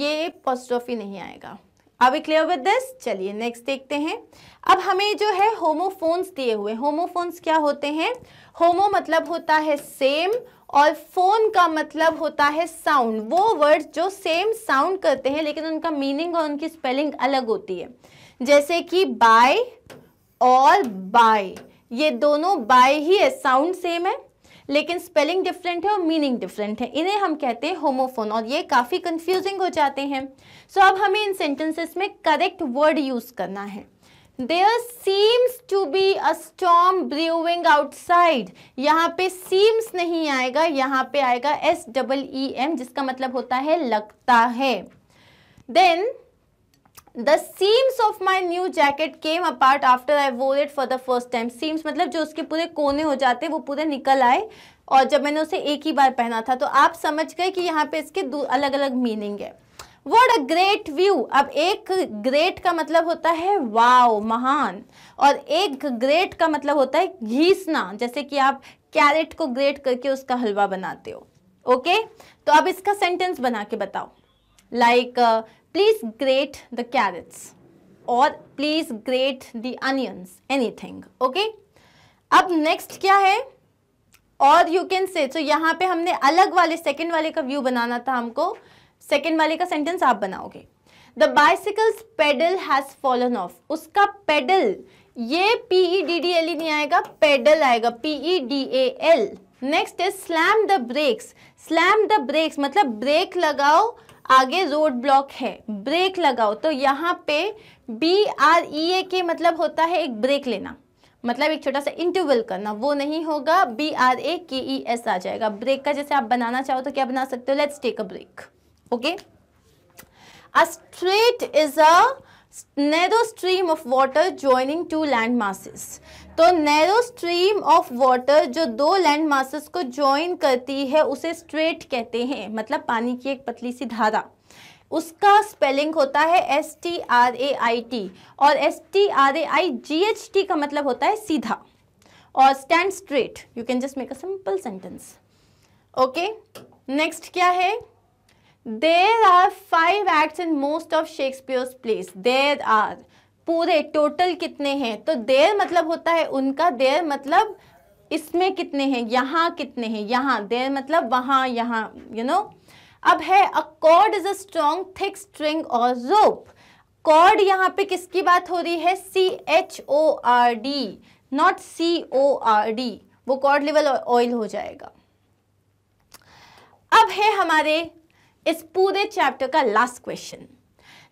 ये अपोस्ट्रॉफी नहीं आएगा are we clear with this चलिए नेक्स्ट देखते हैं अब हमें जो है होमोफोन्स दिए हुए होमोफोन्स क्या होते हैं होमो मतलब होता है सेम और फोन का मतलब होता है साउंड वो वर्ड जो सेम साउंड करते हैं लेकिन उनका मीनिंग और उनकी स्पेलिंग अलग होती है जैसे कि बाय और बाय ये दोनों बाय ही है साउंड सेम है लेकिन स्पेलिंग डिफरेंट है और मीनिंग डिफरेंट है इन्हें हम कहते हैं होमोफोन और ये काफ़ी कंफ्यूजिंग हो जाते हैं सो so, अब हमें इन सेंटेंसेस में करेक्ट वर्ड यूज़ करना है there seems to be a storm brewing outside यहाँ पे सीम्स नहीं आएगा यहाँ पे आएगा एस डबल ई एम जिसका मतलब होता है लगता है then the seams of my new jacket came apart after I wore it for the first time seams मतलब जो उसके पूरे कोने हो जाते वो पूरे निकल आए और जब मैंने उसे एक ही बार पहना था तो आप समझ गए कि यहाँ पे इसके दो अलग अलग मीनिंग है वट अ ग्रेट व्यू अब एक ग्रेट का मतलब होता है वाव महान और एक ग्रेट का मतलब होता है घीसना जैसे कि आप कैरेट को ग्रेट करके उसका हलवा बनाते हो ओके okay? तो अब इसका सेंटेंस बना के बताओ like please grate the carrots और please grate the onions anything okay अब नेक्स्ट क्या है और यू कैन से तो यहाँ पे हमने अलग वाले सेकंड वाले का व्यू बनाना था हमको सेकेंड वाले का सेंटेंस आप बनाओगे the bicycle's pedal has fallen off उसका पेडल ये P E D D L E नहीं आएगा पेडल आएगा P E D A L next is slam the brakes slam the brakes मतलब ब्रेक लगाओ आगे रोड ब्लॉक है ब्रेक लगाओ तो यहाँ पे बी आर ई ए के मतलब होता है एक ब्रेक लेना मतलब एक छोटा सा इंटरवल करना वो नहीं होगा बी आर ए के ई एस आ जाएगा ब्रेक का जैसे आप बनाना चाहो तो क्या बना सकते हो let's take a break okay a strait is a narrow stream of water joining two land masses तो नैरो स्ट्रीम ऑफ वाटर जो दो लैंड मासिस को ज्वाइन करती है उसे स्ट्रेट कहते हैं मतलब पानी की एक पतली सी धारा उसका स्पेलिंग होता है S T R A I T और S T R A I G H T का मतलब होता है सीधा और stand straight you can just make a simple sentence okay next क्या है there are five acts in most of Shakespeare's plays there are पूरे टोटल कितने हैं तो देर मतलब होता है उनका देर मतलब इसमें कितने हैं यहाँ कितने हैं यहाँ देर मतलब वहाँ यहाँ यू नो अब है a cord is a strong thick string और रोप कॉर्ड यहाँ पे किसकी बात हो रही है C H O R D not C O R D वो कॉर्ड लेवल ऑयल हो जाएगा अब है हमारे इस पूरे चैप्टर का लास्ट क्वेश्चन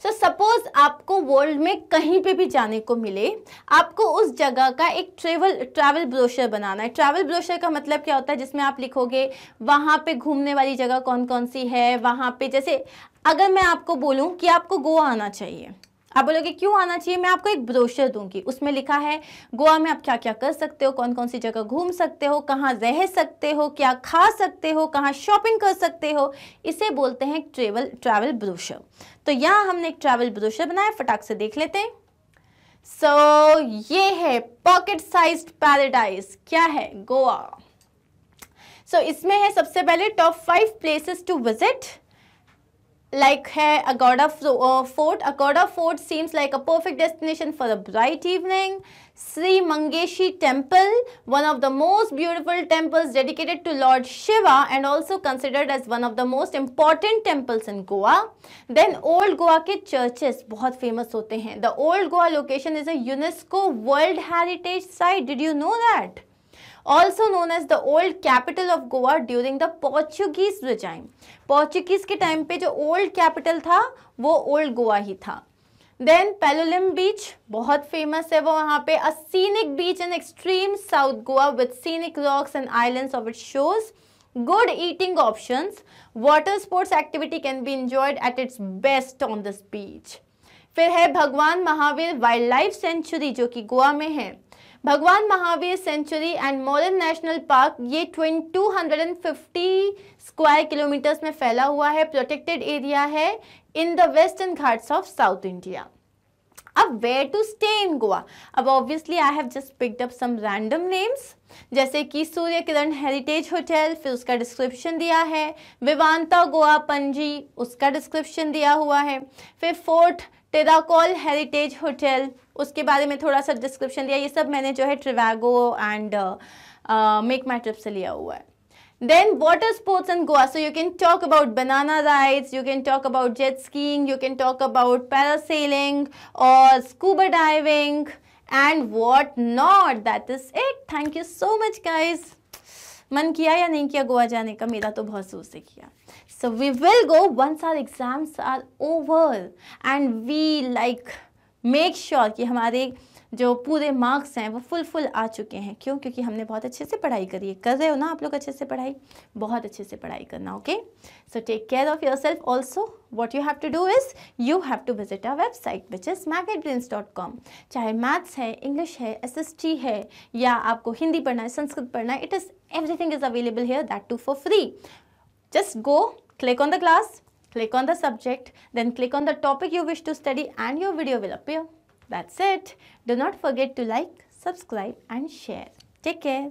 सो सपोज आपको वर्ल्ड में कहीं पे भी जाने को मिले आपको उस जगह का एक ट्रेवल ट्रैवल ब्रोशर बनाना है ट्रैवल ब्रोशर का मतलब क्या होता है जिसमें आप लिखोगे वहाँ पे घूमने वाली जगह कौन कौन सी है वहाँ पे जैसे अगर मैं आपको बोलूँ कि आपको गोवा आना चाहिए आप बोलोगे क्यों आना चाहिए मैं आपको एक ब्रोशर दूंगी उसमें लिखा है गोवा में आप क्या क्या कर सकते हो कौन कौन सी जगह घूम सकते हो कहाँ रह सकते हो क्या खा सकते हो कहाँ शॉपिंग कर सकते हो इसे बोलते हैं ट्रेवल ट्रैवल ब्रोशर तो यहाँ हमने एक ट्रैवल ब्रोशर बनाया फटाक से देख लेते हैं सो so, ये है पॉकेट साइज पैराडाइज क्या है गोवा सो so, इसमें है सबसे पहले top five places to visit like hai Agoda uh, Fort. Agoda Fort seems like a perfect destination for a bright evening. Sri Mangeshi Temple, one of the most beautiful temples dedicated to Lord Shiva and also considered as one of the most important temples in Goa. Then Old Goa ke churches बहुत famous होते The Old Goa location is a UNESCO World Heritage Site. Did you know that? Also known as the old capital of Goa during the Portuguese regime. Portuguese के time पे जो old capital था वो old Goa ही था then पेलोलिम बीच बहुत famous है वो वहाँ पे a scenic beach in extreme south Goa with scenic rocks and island off it shows good eating option water sports activity can be enjoyed at its best on this beach फिर है Bhagwan Mahavir wild life sanctuary जो कि गोवा में है Bhagwan Mahavir sanctuary and modern national park ये twenty two hundred and fifty square kilometres में फैला हुआ है प्रोटेक्टेड एरिया है in the Western Ghats of south India अब where to stay in Goa अब obviously I have just picked up some random names जैसे कि सूर्य किरण हेरिटेज होटल फिर उसका डिस्क्रिप्शन दिया है विवानता गोवा पंजी उसका डिस्क्रिप्शन दिया हुआ है फिर फोर्ट टेराकोल हेरिटेज होटल उसके बारे में थोड़ा सा डिस्क्रिप्शन दिया ये सब मैंने जो है Trivago and MakeMyTrip से लिया हुआ है then water sports in Goa so you can talk about banana rides you can talk about jet skiing you can talk about parasailing और scuba diving and what not that is it thank you so much guys मन किया या नहीं किया गोवा जाने का मेरा तो बहुत जोर से किया so we will go once our exams are over and we like make sure sure कि हमारे जो पूरे मार्क्स हैं वो फुल फुल आ चुके हैं क्यों क्योंकि हमने बहुत अच्छे से पढ़ाई करी है कर रहे हो ना आप लोग अच्छे से पढ़ाई बहुत अच्छे से पढ़ाई करना okay so take care of yourself also what you have to do is you have to visit our website which is Magnet dot com चाहे मैथ्स है इंग्लिश है एस एस टी है या आपको हिंदी पढ़ना है संस्कृत पढ़ना है it is everything is available here that too for free just go click on the class Click on the subject, then click on the topic you wish to study and your video will appear. That's it. Do not forget to like, subscribe and share. Take care.